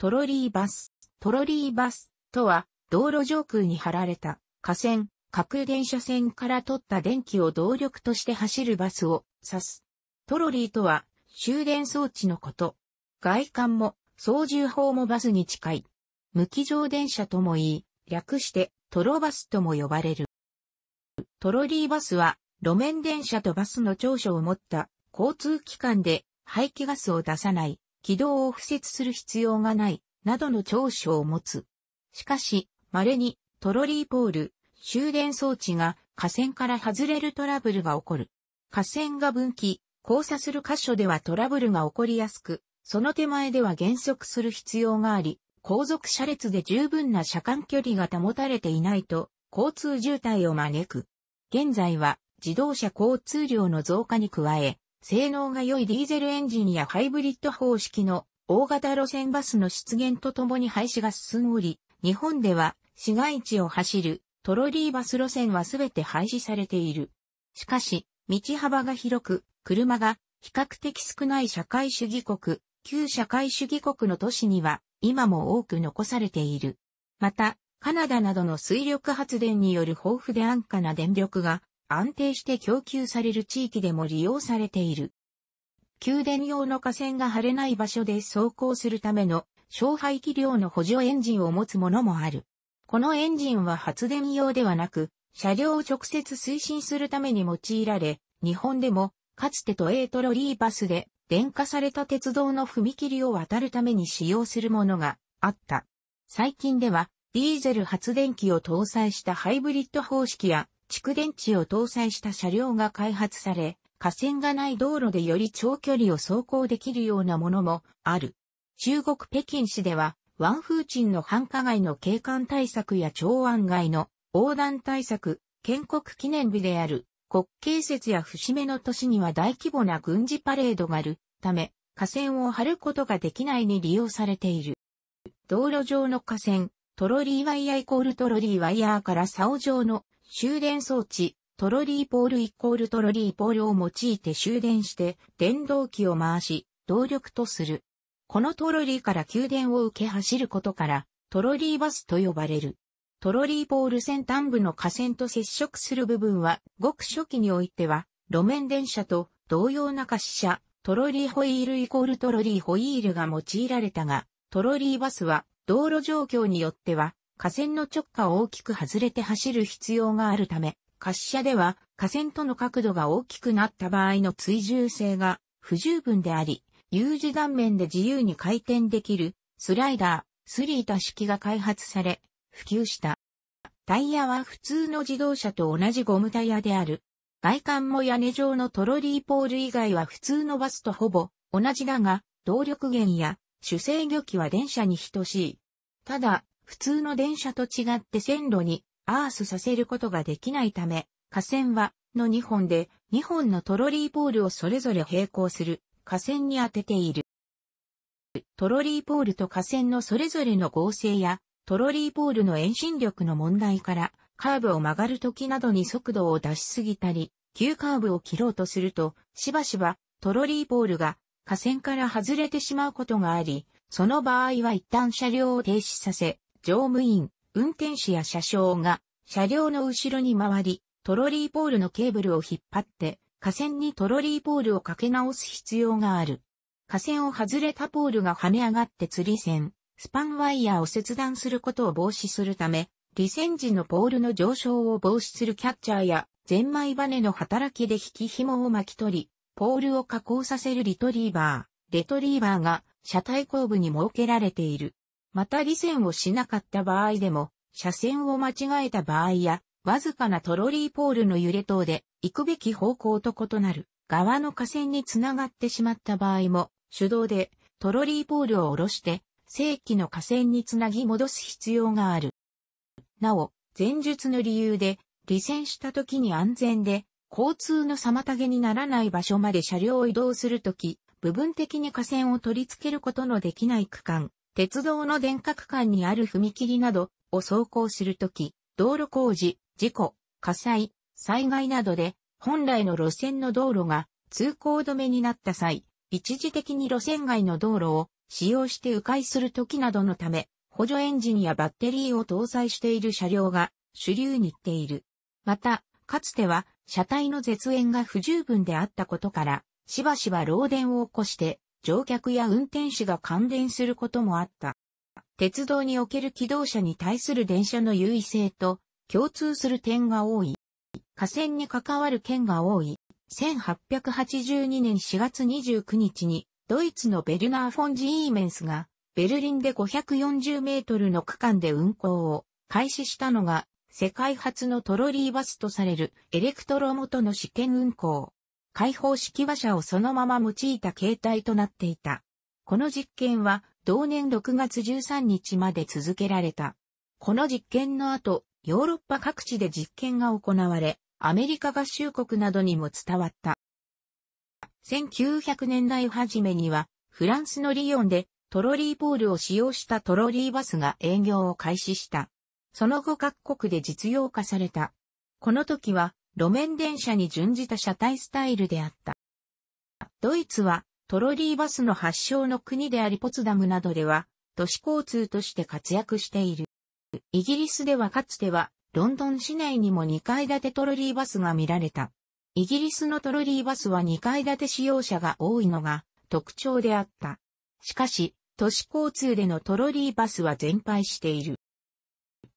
トロリーバス。トロリーバスとは、道路上空に張られた、架線、各電車線から取った電気を動力として走るバスを指す。トロリーとは、終電装置のこと。外観も、操縦法もバスに近い。無機乗電車とも言い、略して、トロバスとも呼ばれる。トロリーバスは、路面電車とバスの長所を持った交通機関で排気ガスを出さない軌道を敷設する必要がない、などの長所を持つ。しかし、稀にトロリーポール、終電装置が架線から外れるトラブルが起こる。架線が分岐、交差する箇所ではトラブルが起こりやすく、その手前では減速する必要があり、後続車列で十分な車間距離が保たれていないと、交通渋滞を招く。現在は自動車交通量の増加に加え、性能が良いディーゼルエンジンやハイブリッド方式の大型路線バスの出現とともに廃止が進んおり、日本では市街地を走るトロリーバス路線はすべて廃止されている。しかし、道幅が広く、車が比較的少ない社会主義国、旧社会主義国の都市には今も多く残されている。また、カナダなどの水力発電による豊富で安価な電力が安定して供給される地域でも利用されている。給電用の架線が晴れない場所で走行するための小排気量の補助エンジンを持つものもある。このエンジンは発電用ではなく、車両を直接推進するために用いられ、日本でも、かつて都営トロリーバスで、電化された鉄道の踏切を渡るために使用するものがあった。最近では、ディーゼル発電機を搭載したハイブリッド方式や、蓄電池を搭載した車両が開発され、架線がない道路でより長距離を走行できるようなものもある。中国北京市では、ワンフーチンの繁華街の景観対策や長安街の横断対策、建国記念日である国慶節や節目の年には大規模な軍事パレードがあるため、河川を張ることができないに利用されている。道路上の河川、トロリーワイヤーイコールトロリーワイヤーから竿状の終電装置、トロリーポールイコールトロリーポールを用いて終電して、電動機を回し、動力とする。このトロリーから給電を受け走ることから、トロリーバスと呼ばれる。トロリーポール先端部の架線と接触する部分は、ごく初期においては、路面電車と同様な貸車、トロリーホイールイコールトロリーホイールが用いられたが、トロリーバスは道路状況によっては架線の直下を大きく外れて走る必要があるため、滑車では架線との角度が大きくなった場合の追従性が不十分であり、U 字断面で自由に回転できるスライダー、スリータ式が開発され、普及した。タイヤは普通の自動車と同じゴムタイヤである。外観も屋根状のトロリーポール以外は普通のバスとほぼ同じだが、動力源や主制御機は電車に等しい。ただ、普通の電車と違って線路にアースさせることができないため、架線は、の2本で、2本のトロリーポールをそれぞれ並行する、架線に当てている。トロリーポールと架線のそれぞれの合成や、トロリーポールの遠心力の問題から、カーブを曲がる時などに速度を出しすぎたり、急カーブを切ろうとすると、しばしば、トロリーポールが、架線から外れてしまうことがあり、その場合は一旦車両を停止させ、乗務員、運転士や車掌が車両の後ろに回り、トロリーポールのケーブルを引っ張って、架線にトロリーポールをかけ直す必要がある。架線を外れたポールが跳ね上がって釣り線、スパンワイヤーを切断することを防止するため、離線時のポールの上昇を防止するキャッチャーや、ゼンマイバネの働きで引き紐を巻き取り、ポールを加工させるリトリーバー、レトリーバーが車体後部に設けられている。また離線をしなかった場合でも、車線を間違えた場合や、わずかなトロリーポールの揺れ等で、行くべき方向と異なる側の架線につながってしまった場合も、手動でトロリーポールを下ろして、正規の架線につなぎ戻す必要がある。なお、前述の理由で、離線した時に安全で、交通の妨げにならない場所まで車両を移動するとき、部分的に架線を取り付けることのできない区間、鉄道の電化区間にある踏切などを走行するとき、道路工事、事故、火災、災害などで、本来の路線の道路が通行止めになった際、一時的に路線外の道路を使用して迂回するときなどのため、補助エンジンやバッテリーを搭載している車両が主流にっている。また、かつては車体の絶縁が不十分であったことから、しばしば漏電を起こして乗客や運転士が感電することもあった。鉄道における機動車に対する電車の優位性と共通する点が多い。河川に関わる県が多い。1882年4月29日にドイツのベルナー・フォン・ジーメンスがベルリンで540メートルの区間で運行を開始したのが世界初のトロリーバスとされるエレクトロ元の試験運行。開放式馬車をそのまま用いた形態となっていた。この実験は同年6月13日まで続けられた。この実験の後、ヨーロッパ各地で実験が行われ、アメリカ合衆国などにも伝わった。1900年代初めには、フランスのリヨンでトロリーポールを使用したトロリーバスが営業を開始した。その後各国で実用化された。この時は路面電車に準じた車体スタイルであった。ドイツはトロリーバスの発祥の国でありポツダムなどでは都市交通として活躍している。イギリスではかつてはロンドン市内にも2階建てトロリーバスが見られた。イギリスのトロリーバスは2階建て使用者が多いのが特徴であった。しかし、都市交通でのトロリーバスは全廃している。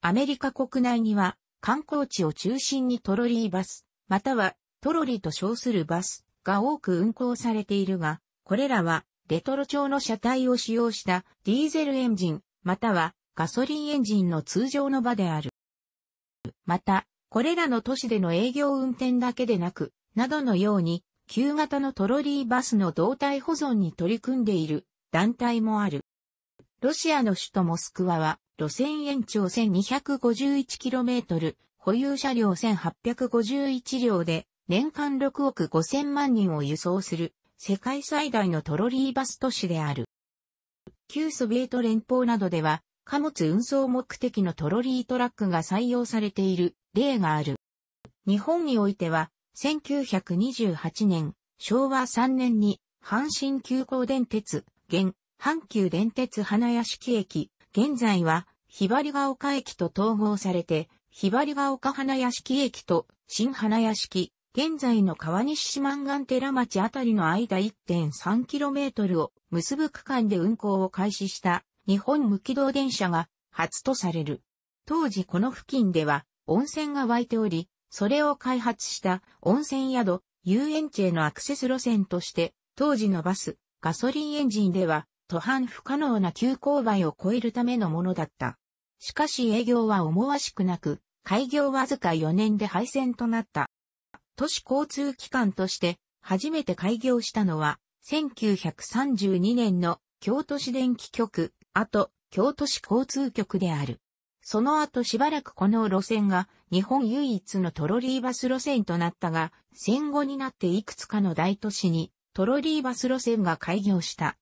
アメリカ国内には観光地を中心にトロリーバス、またはトロリと称するバスが多く運行されているが、これらはレトロ調の車体を使用したディーゼルエンジン、またはガソリンエンジンの通常の場である。また、これらの都市での営業運転だけでなく、などのように、旧型のトロリーバスの胴体保存に取り組んでいる団体もある。ロシアの首都モスクワは路線延長 1251km、保有車両1851両で、年間6億5000万人を輸送する、世界最大のトロリーバス都市である。旧ソビエト連邦などでは、貨物運送目的のトロリートラックが採用されている例がある。日本においては、1928年、昭和3年に、阪神急行電鉄、現、阪急電鉄花屋敷駅、現在は、ひばりが丘駅と統合されて、ひばりが丘花屋敷駅と新花屋敷、現在の川西四万岩寺町あたりの間 1.3km を結ぶ区間で運行を開始した日本無軌道電車が初とされる。当時この付近では温泉が湧いており、それを開発した温泉宿、遊園地へのアクセス路線として、当時のバス、ガソリンエンジンでは途半不可能な急勾配を超えるためのものだった。しかし営業は思わしくなく、開業わずか4年で廃線となった。都市交通機関として初めて開業したのは、1932年の京都市電気局、あと京都市交通局である。その後しばらくこの路線が日本唯一のトロリーバス路線となったが、戦後になっていくつかの大都市にトロリーバス路線が開業した。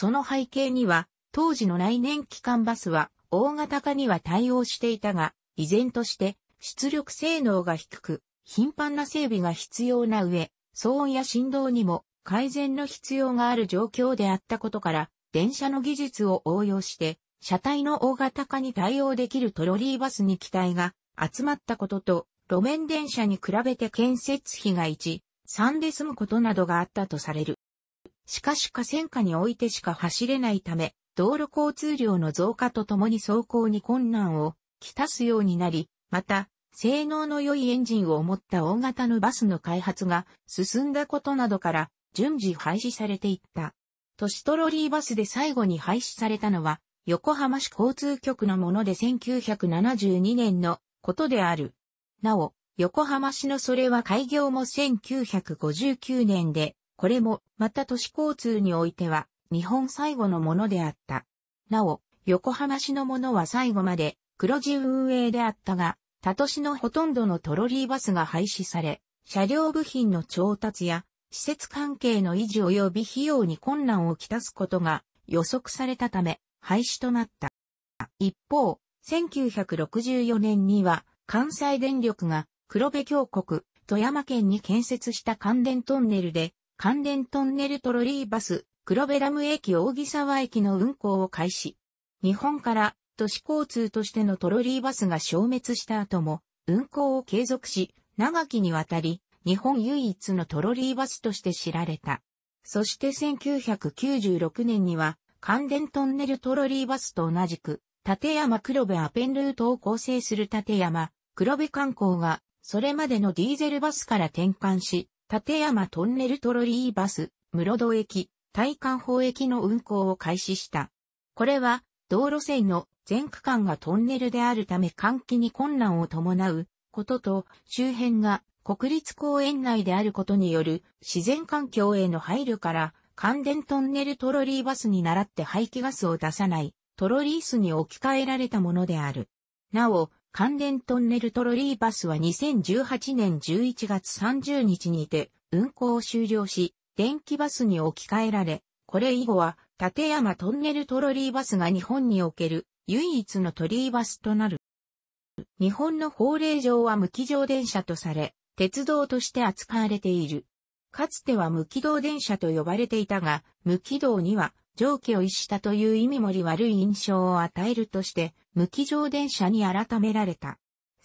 その背景には、当時の来年期間バスは大型化には対応していたが、依然として出力性能が低く、頻繁な整備が必要な上、騒音や振動にも改善の必要がある状況であったことから、電車の技術を応用して、車体の大型化に対応できるトロリーバスに期待が集まったことと、路面電車に比べて建設費が1、3で済むことなどがあったとされる。しかし河川下においてしか走れないため、道路交通量の増加とともに走行に困難をきたすようになり、また、性能の良いエンジンを持った大型のバスの開発が進んだことなどから順次廃止されていった。都市トロリーバスで最後に廃止されたのは横浜市交通局のもので1972年のことである。なお、横浜市のそれは開業も1959年でこれも、また都市交通においては、日本最後のものであった。なお、横浜市のものは最後まで、黒字運営であったが、他都市のほとんどのトロリーバスが廃止され、車両部品の調達や、施設関係の維持及び費用に困難をきたすことが予測されたため、廃止となった。一方、1964年には、関西電力が黒部峡谷、富山県に建設した関電トンネルで、関連トンネルトロリーバス、黒部ダム駅大木沢駅の運行を開始。日本から都市交通としてのトロリーバスが消滅した後も、運行を継続し、長きにわたり、日本唯一のトロリーバスとして知られた。そして1996年には、関電トンネルトロリーバスと同じく、立山黒部アペンルートを構成する立山、黒部観光が、それまでのディーゼルバスから転換し、立山トンネルトロリーバス、室戸駅、大観宝駅の運行を開始した。これは、道路線の全区間がトンネルであるため換気に困難を伴うことと、周辺が国立公園内であることによる自然環境への配慮から、関電トンネルトロリーバスに倣って排気ガスを出さないトロリースに置き換えられたものである。なお、関連トンネルトロリーバスは2018年11月30日にて運行を終了し、電気バスに置き換えられ、これ以後は立山トンネルトロリーバスが日本における唯一のトリーバスとなる。日本の法令上は無軌乗電車とされ、鉄道として扱われている。かつては無軌道電車と呼ばれていたが、無軌道には上記を逸したという意味もり悪い印象を与えるとして、無機乗電車に改められた。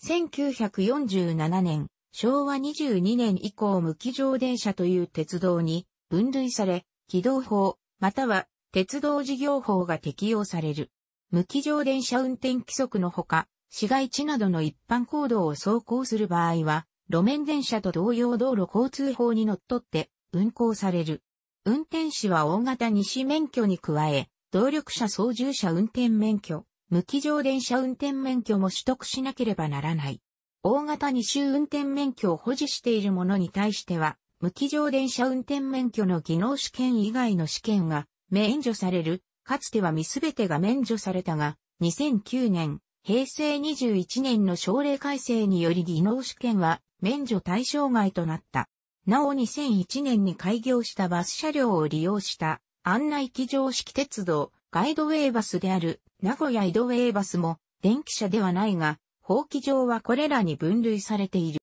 1947年、昭和22年以降無機乗電車という鉄道に分類され、軌道法、または鉄道事業法が適用される。無機乗電車運転規則のほか、市街地などの一般行動を走行する場合は、路面電車と同様道路交通法にのっとって運行される。運転士は大型二種免許に加え、動力車操縦者運転免許、無機乗電車運転免許も取得しなければならない。大型二種運転免許を保持している者に対しては、無機乗電車運転免許の技能試験以外の試験が免除される、かつては見すべてが免除されたが、2009年、平成21年の省令改正により技能試験は免除対象外となった。なお2001年に開業したバス車両を利用した案内機常式鉄道ガイドウェイバスである名古屋井戸ウェイバスも電気車ではないが、法規上はこれらに分類されている。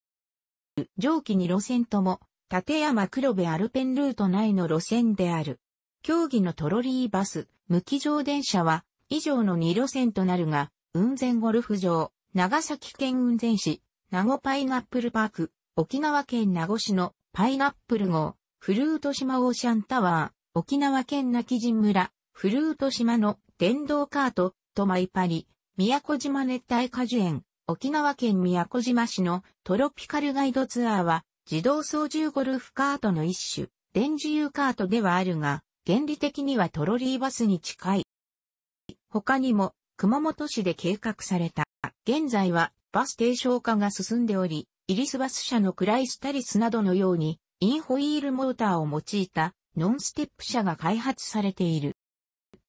上記2路線とも、立山黒部アルペンルート内の路線である。競技のトロリーバス、無機乗電車は、以上の2路線となるが、雲仙ゴルフ場、長崎県雲仙市、名護パイナップルパーク、沖縄県名護市のパイナップル号、フルート島オーシャンタワー、沖縄県泣き人村、フルート島の電動カート、とマイパリ、宮古島熱帯果樹園、沖縄県宮古島市のトロピカルガイドツアーは、自動操縦ゴルフカートの一種、電自由カートではあるが、原理的にはトロリーバスに近い。他にも、熊本市で計画された。現在はバス低床化が進んでおり、イリスバス社のクライスタリスなどのように、インホイールモーターを用いたノンステップ車が開発されている。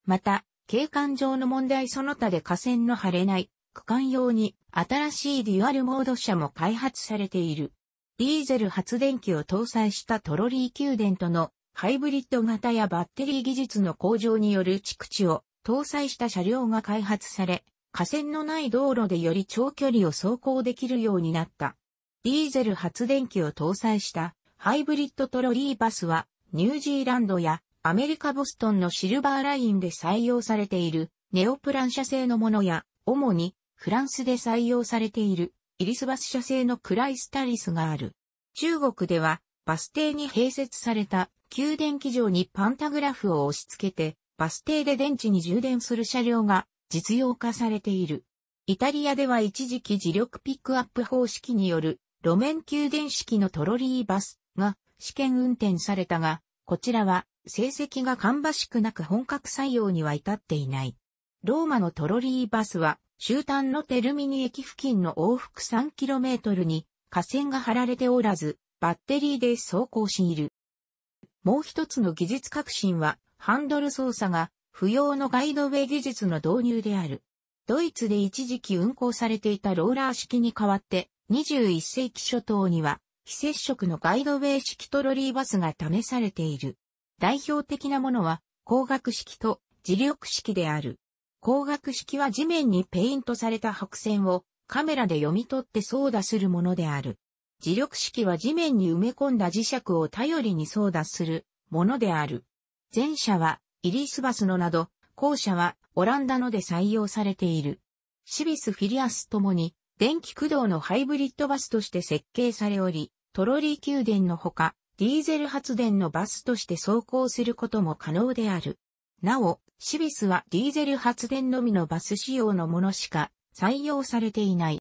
また、景観上の問題その他で河川の張れない区間用に新しいデュアルモード車も開発されている。ディーゼル発電機を搭載したトロリー給電とのハイブリッド型やバッテリー技術の向上による蓄地を搭載した車両が開発され、河川のない道路でより長距離を走行できるようになった。ディーゼル発電機を搭載したハイブリッドトロリーバスはニュージーランドやアメリカボストンのシルバーラインで採用されているネオプラン社製のものや主にフランスで採用されているイリスバス社製のクライスタリスがある。中国ではバス停に併設された給電機場にパンタグラフを押し付けてバス停で電池に充電する車両が実用化されている。イタリアでは一時期磁力ピックアップ方式による路面給電式のトロリーバスが試験運転されたが、こちらは成績が芳しくなく本格採用には至っていない。ローマのトロリーバスは終端のテルミニ駅付近の往復 3km に架線が張られておらず、バッテリーで走行している。もう一つの技術革新は、ハンドル操作が不要のガイドウェイ技術の導入である。ドイツで一時期運行されていたローラー式に代わって、21世紀初頭には、非接触のガイドウェイ式トロリーバスが試されている。代表的なものは、光学式と磁力式である。光学式は地面にペイントされた白線をカメラで読み取って操舵するものである。磁力式は地面に埋め込んだ磁石を頼りに操舵するものである。前者はイリースバスのなど、後者はオランダので採用されている。シビス・フィリアスともに電気駆動のハイブリッドバスとして設計されおり、トロリー給電のほか、ディーゼル発電のバスとして走行することも可能である。なお、シビスはディーゼル発電のみのバス仕様のものしか採用されていない。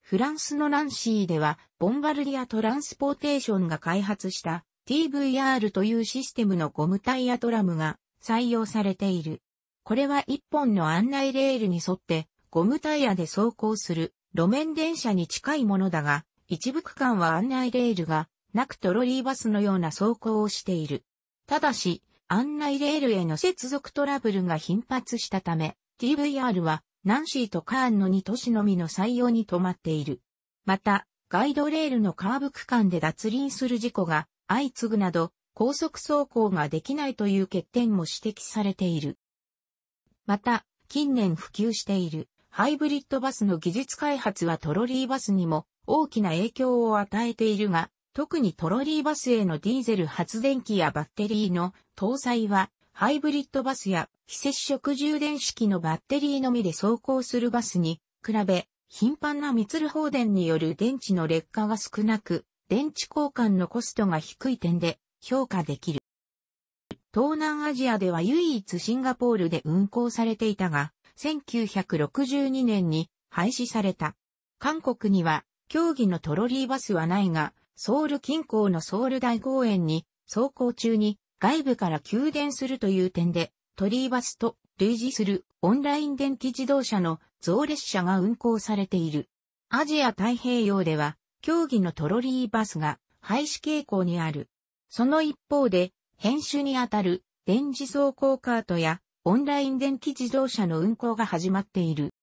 フランスのナンシーでは、ボンバルディアトランスポーテーションが開発した TVR というシステムのゴムタイヤトラムが採用されている。これは一本の案内レールに沿ってゴムタイヤで走行する路面電車に近いものだが、一部区間は案内レールがなくトロリーバスのような走行をしている。ただし、案内レールへの接続トラブルが頻発したため、TVR はナンシーとカーンの2都市のみの採用に止まっている。また、ガイドレールのカーブ区間で脱輪する事故が相次ぐなど、高速走行ができないという欠点も指摘されている。また、近年普及しているハイブリッドバスの技術開発はトロリーバスにも大きな影響を与えているが、特にトロリーバスへのディーゼル発電機やバッテリーの搭載は、ハイブリッドバスや非接触充電式のバッテリーのみで走行するバスに比べ、頻繁な密る。放電による電池の劣化が少なく、電池交換のコストが低い点で評価できる。東南アジアでは唯一シンガポールで運行されていたが、1962年に廃止された。韓国には、競技のトロリーバスはないが、ソウル近郊のソウル大公園に、走行中に外部から給電するという点で、トリーバスと類似するオンライン電気自動車の増列車が運行されている。アジア太平洋では、競技のトロリーバスが廃止傾向にある。その一方で、編集にあたる電磁走行カートやオンライン電気自動車の運行が始まっている。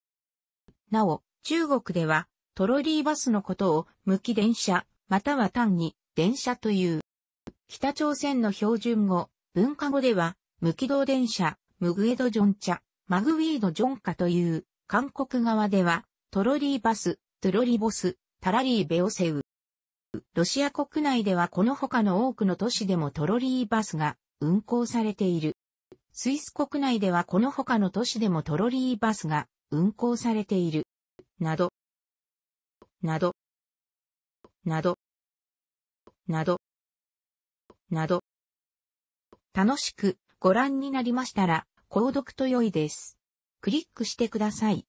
なお、中国では、トロリーバスのことを、無機電車、または単に、電車という。北朝鮮の標準語、文化語では、無機動電車、ムグエドジョンチャ、マグウィードジョンカという、韓国側では、トロリーバス、トロリボス、タラリーベオセウ。ロシア国内ではこの他の多くの都市でもトロリーバスが運行されている。スイス国内ではこの他の都市でもトロリーバスが運行されている。など、など、など、など、など。楽しくご覧になりましたら、購読と良いです。クリックしてください。